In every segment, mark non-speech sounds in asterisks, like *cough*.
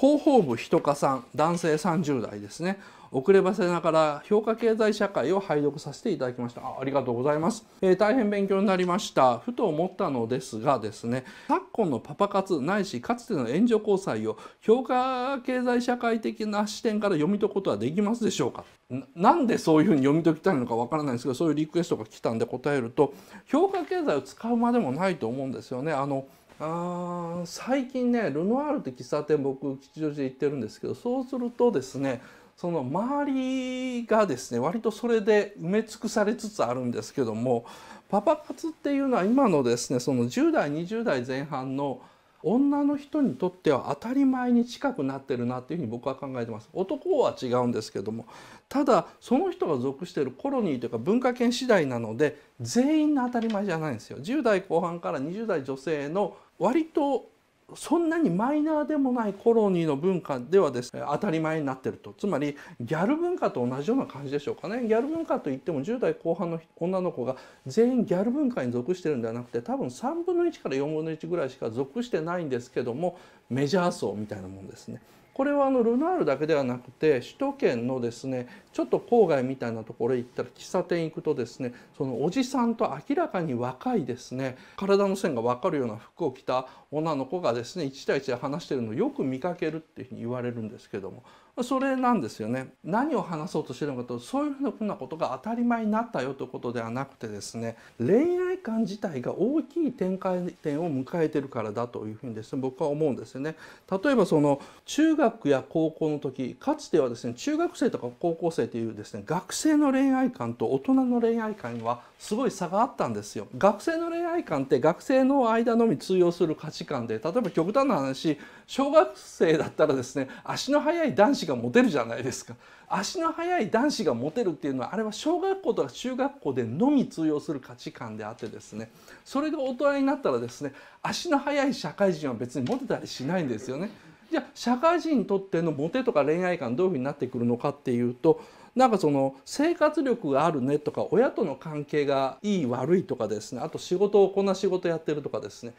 広報部ひとかさん男性30代ですね遅ればせながら評価経済社会を拝読させていただきましたあありがとうございます、えー、大変勉強になりましたふと思ったのですがですね昨今のパパ活ないしかつての援助交際を評価経済社会的な視点から読み解くことはできますでしょうかなんでそういうふうに読み解きたいのかわからないんですけどそういうリクエストが来たんで答えると評価経済を使うまでもないと思うんですよねあのあ最近ねルノワールって喫茶店僕吉祥寺行ってるんですけどそうするとですねその周りがですね割とそれで埋め尽くされつつあるんですけどもパパ活っていうのは今のですねその10代20代前半の女の人にとっては当たり前に近くなってるなっていうふうに僕は考えてます男は違うんですけどもただその人が属しているコロニーというか文化圏次第なので全員の当たり前じゃないんですよ10代後半から20代女性の割とそんなにマイナーでもないコロニーの文化ではですね当たり前になってるとつまりギャル文化と同じような感じでしょうかねギャル文化といっても10代後半の女の子が全員ギャル文化に属してるんではなくて多分3分の1から4分の1ぐらいしか属してないんですけどもメジャー層みたいなもんですね。これはあのルナールだけではなくて首都圏のですねちょっと郊外みたいなところへ行ったら喫茶店行くとですねそのおじさんと明らかに若いですね体の線が分かるような服を着た女の子がですね1対1で話してるのをよく見かけるっていうふうに言われるんですけどもそれなんですよね何を話そうとしてるのかとそういうふうなことが当たり前になったよということではなくてですね恋愛観自体が大きい展開点を迎えてるからだというふうにですね僕は思うんですよね。例えばその中学や高校の時かつてはですね中学生とか高校生というですね学生の恋愛観と大人の恋愛観はすごい差があったんですよ。学生の恋愛観って学生の間のみ通用する価値観で例えば極端な話小学生だったらですね足の速い男子子がモテるじゃないですか足の速い男子がモテるっていうのはあれは小学校とか中学校でのみ通用する価値観であってですねそれが大人になったらですね足の速い社会人は別にモテたりしないんですよね。じゃあ社会人にとってのモテとか恋愛観どういうふうになってくるのかっていうとなんかその生活力があるねとか親との関係がいい悪いとかですねあと仕事をこんな仕事やってるとかですね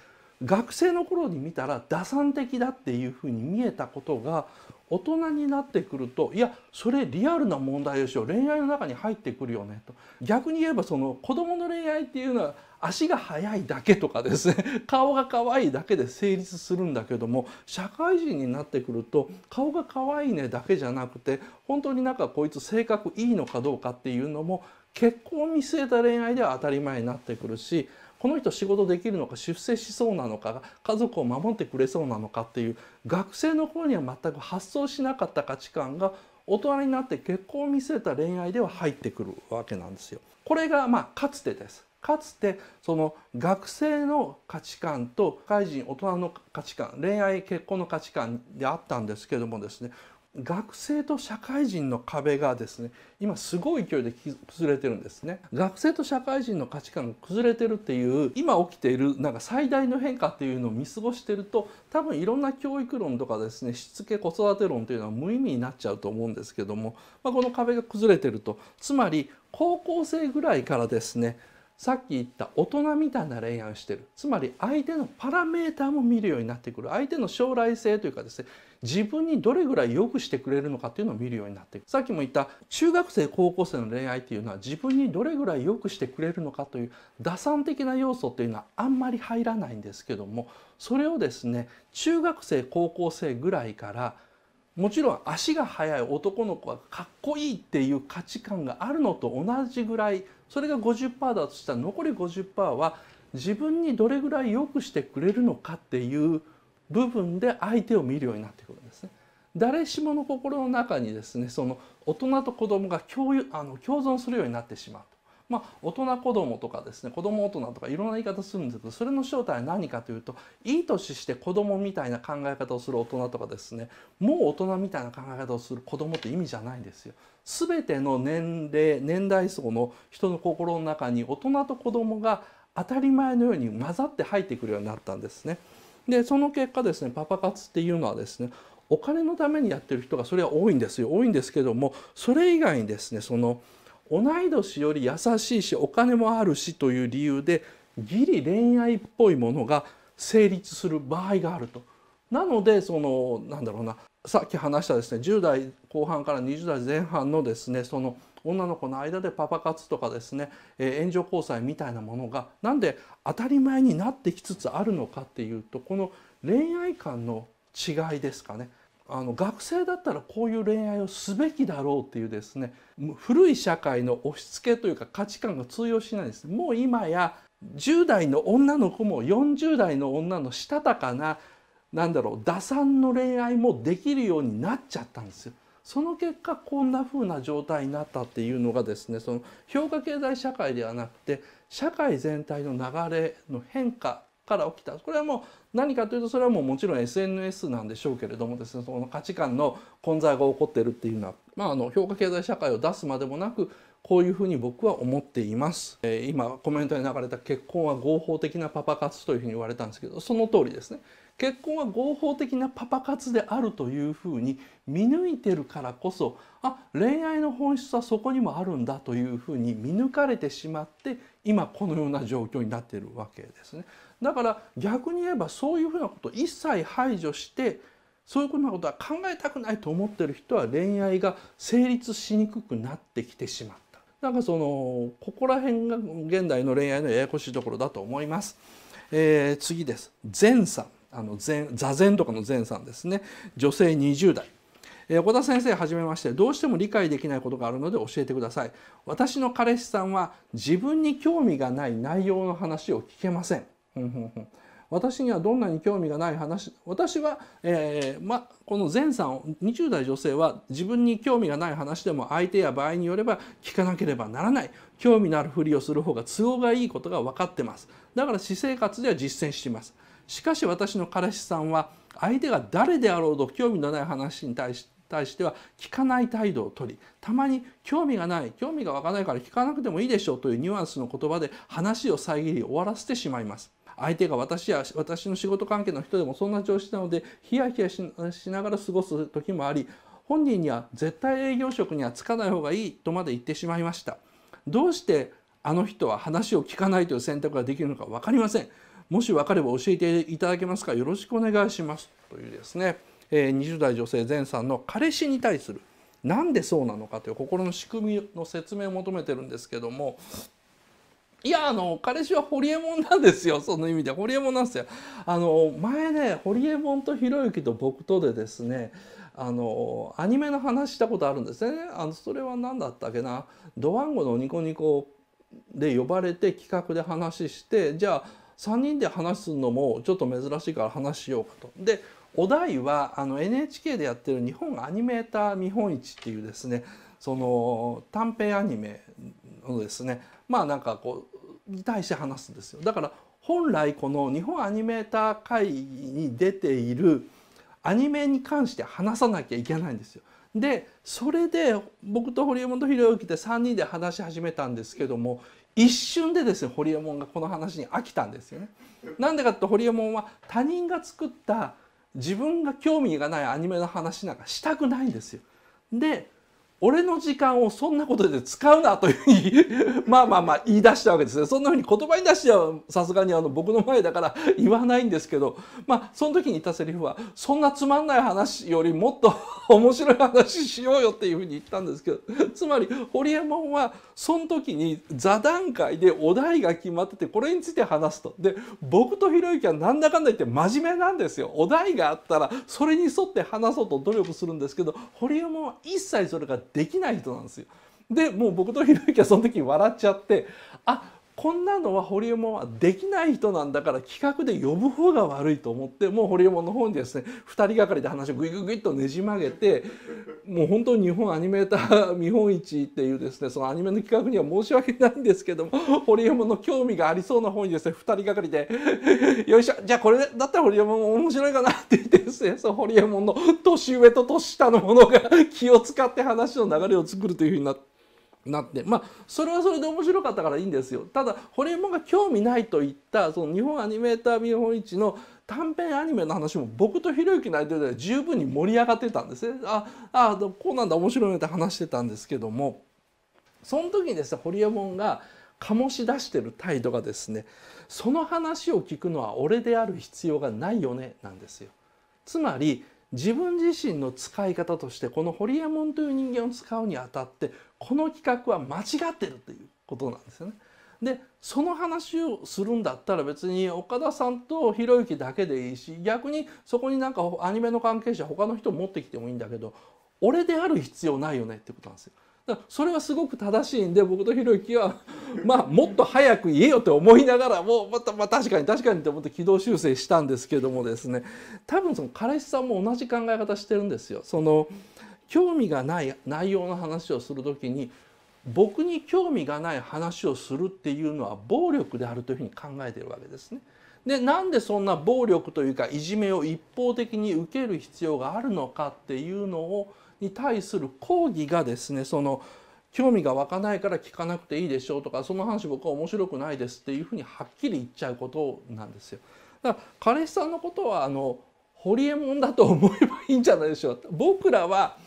学生の頃に見たら打算的だっていうふうに見えたことが大人になってくるといやそれリアルな問題でしょ恋愛の中に入ってくるよねと逆に言えばその子どもの恋愛っていうのは足が速いだけとかですね *laughs* 顔が可愛いだけで成立するんだけども社会人になってくると顔が可愛いねだけじゃなくて本当になんかこいつ性格いいのかどうかっていうのも結婚を見据えた恋愛では当たり前になってくるしこの人仕事できるのか出世しそうなのか家族を守ってくれそうなのかっていう学生の頃には全く発想しなかった価値観が大人になって結婚を見据えた恋愛では入ってくるわけなんですよ。これがまあかつてです。かつてその学生の価値観と社会人大人の価値観恋愛結婚の価値観であったんですけどもですね学生と社会人の壁がですね今すごい勢いで崩れてるんですね学生と社会人の価値観が崩れてるっていう今起きているなんか最大の変化っていうのを見過ごしてると多分いろんな教育論とかですねしつけ子育て論というのは無意味になっちゃうと思うんですけども、まあ、この壁が崩れてるとつまり高校生ぐらいからですねさっき言った大人みたいな恋愛をしてるつまり相手のパラメーターも見るようになってくる相手の将来性というかですね自分にどれぐらい良くしてくれるのかというのを見るようになってくさっきも言った中学生高校生の恋愛っていうのは自分にどれぐらい良くしてくれるのかという打算的な要素っていうのはあんまり入らないんですけどもそれをですね中学生高校生ぐらいからもちろん足が速い男の子はかっこいいっていう価値観があるのと同じぐらいそれが50%だとしたら残り50%は自分にどれぐらい良くしてくれるのかっていう部分で相手を見るようになってくるんですね。誰しもの心の中にですねその大人と子供が共有あの共存するようになってしまう。まあ、大人子供とかですね子供大人とかいろんな言い方するんですけどそれの正体は何かというといい年して子供みたいな考え方をする大人とかですねもう大人みたいな考え方をする子供って意味じゃないんですよ。全ての年齢年代層の人の心の中に大人と子供が当たり前のように混ざって入ってくるようになったんですね。でその結果ですねパパ活っていうのはですねお金のためにやってる人がそれは多いんですよ多いんですけどもそれ以外にですねその同い年より優しいしお金もあるしという理由で義理恋愛っぽいものが成立する場合があると。なのでそのなんだろうなさっき話したですね10代後半から20代前半のですねその女の子の間でパパ活とかですね、え援助交際みたいなものがなんで当たり前になってきつつあるのかっていうとこの恋愛観の違いですかね。あの学生だったらこういう恋愛をすべきだろうっていうですね古い社会の押し付けというか価値観が通用しないですもう今や10代の女の子も40代の女のしたたかな何だろう打算の恋愛もできるようになっちゃったんですよ。その結果こんな風な状態になったっていうのがですねその評価経済社会ではなくて社会全体の流れの変化から起きたこれはもう何かというとそれはもうもちろん SNS なんでしょうけれどもですねその価値観の混在が起こってるっていうのは、まあ、あの評価経済社会を出すまでもなくこういうふうに僕は思っています、えー、今コメントに流れた結婚は合法的なパパ活というふうに言われたんですけどその通りですね結婚は合法的なパパ活であるというふうに見抜いてるからこそあ恋愛の本質はそこにもあるんだというふうに見抜かれてしまって今このような状況になっているわけですね。だから逆に言えばそういうふうなことを一切排除してそういうふうなことは考えたくないと思っている人は恋愛が成立しにくくなってきてしまった。なんかそのここら辺が現代の恋愛のややこしいところだと思います。えー、次です。前さん。あの前座禅とかの前さんですね。女性20代。え横田先生はじめましてどうしても理解できないことがあるので教えてください私の彼氏さんは自分に興味がない内容の話を聞けません私にはどんなに興味がない話私は、えーま、この前さん20代女性は自分に興味がない話でも相手や場合によれば聞かなければならない興味のあるふりをする方が都合がいいことが分かってますだから私生活では実践していますしかし私の彼氏さんは相手が誰であろうと興味のない話に対し対しては聞かない態度をとりたまに興味がない興味が湧かないから聞かなくてもいいでしょうというニュアンスの言葉で話を遮り終わらせてしまいます相手が私や私の仕事関係の人でもそんな調子なのでヒヤヒヤしながら過ごす時もあり本人には絶対営業職にはつかない方がいいとまで言ってしまいましたどうしてあの人は話を聞かないという選択ができるのか分かりませんもし分かれば教えていただけますかよろしくお願いしますというですね20代女性前さんの彼氏に対するなんでそうなのかという心の仕組みの説明を求めてるんですけどもいやあの彼氏はホリエモンなんですよ *laughs* その意味でホリエモンなんですよ。あの前ねホリエモンとひろゆきと僕とでですねあのアニメの話したことあるんですね。あのそれは何だったっけなドワンゴのニコニコで呼ばれて企画で話してじゃあ3人で話すのもちょっと珍しいから話しようかと。でお題はあの NHK でやってる日本アニメーター見本市っていうですねその短編アニメのですねまあなんかこうに対して話すんですよだから本来この日本アニメーター会議に出ているアニメに関して話さなきゃいけないんですよ。でそれで僕と堀江門と弘之で3人で話し始めたんですけども一瞬でですね堀江門がこの話に飽きたんですよね。なんでかって堀江門は他人が作った自分が興味がないアニメの話なんかしたくないんですよ。で俺の時間をそんなことで使うなというふうにまあまあまあ言い出したわけですねそんなふうに言葉に出してはさすがにあの僕の前だから言わないんですけどまあその時に言ったセリフはそんなつまんない話よりもっと面白い話しようよっていうふうに言ったんですけどつまり堀江門はその時に座談会でお題が決まっててこれについて話すと。で僕とひろゆきはなんだかんだ言って真面目なんですよ。お題があったらそれに沿って話そうと努力するんですけど堀江門は一切それができない人なんですよ。でもう僕とひろゆきはその時笑っちゃってあこんなのは堀エモ門はできない人なんだから企画で呼ぶ方が悪いと思ってもう堀エモ門の方にですね2人がかりで話をグイグイグイとねじ曲げてもう本当に日本アニメーター見本市っていうですねそのアニメの企画には申し訳ないんですけども堀エモ門の興味がありそうな方にですね2人がかりで「よいしょじゃあこれだったら堀エモ門面白いかな」って言ってですねその堀エモ門の年上と年下のものが気を使って話の流れを作るというふうになって。なってまあそれはそれで面白かったからいいんですよただホリエモンが興味ないと言ったその日本アニメーター見本市の短編アニメの話も僕とひろゆきの間では十分に盛り上がってたんですねああこうなんだ面白いねって話してたんですけどもその時にですねホリエモンが醸し出してる態度がですねその話を聞くのは俺である必要がないよねなんですよ。つまり自分自身の使い方としてこのホリエモンという人間を使うにあたってこの企画は間違ってるということなんですよね。でその話をするんだったら別に岡田さんとひろゆきだけでいいし逆にそこになんかアニメの関係者他の人持ってきてもいいんだけど俺である必要ないよねってことなんですよ。だからそれはすごく正しいんで僕とひろゆきは *laughs* まあもっと早く言えよって思いながらもうまた、まあ、確かに確かにって思って軌道修正したんですけどもですね多分その彼氏さんも同じ考え方してるんですよ。その興味がない内容の話をする時に僕に興味がない話をするっていうのは暴力であるというふうに考えているわけですね。でなんでそんな暴力というかいじめを一方的に受ける必要があるのかっていうのをに対する抗議がですねその興味が湧かないから聞かなくていいでしょうとかその話僕は面白くないですっていうふうにはっきり言っちゃうことなんですよ。だから彼氏さんのことはあのホリエモンだと思えばいいんじゃないでしょう僕らは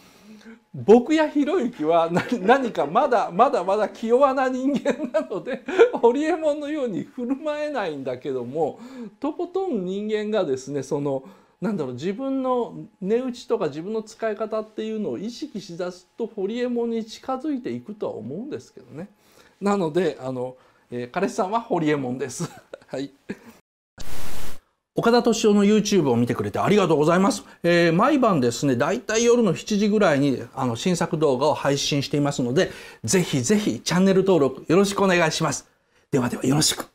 僕やひろゆきは何かまだまだまだ気弱な人間なのでホリエモンのように振る舞えないんだけどもとことん人間がですねそのなんだろう自分の値打ちとか自分の使い方っていうのを意識しだすとホリエモンに近づいていくとは思うんですけどね。なのであの、えー、彼氏さんはホリエモンです。はい。岡田敏夫の YouTube を見てくれてありがとうございます。えー、毎晩ですね、だいたい夜の7時ぐらいにあの新作動画を配信していますので、ぜひぜひチャンネル登録よろしくお願いします。ではではよろしく。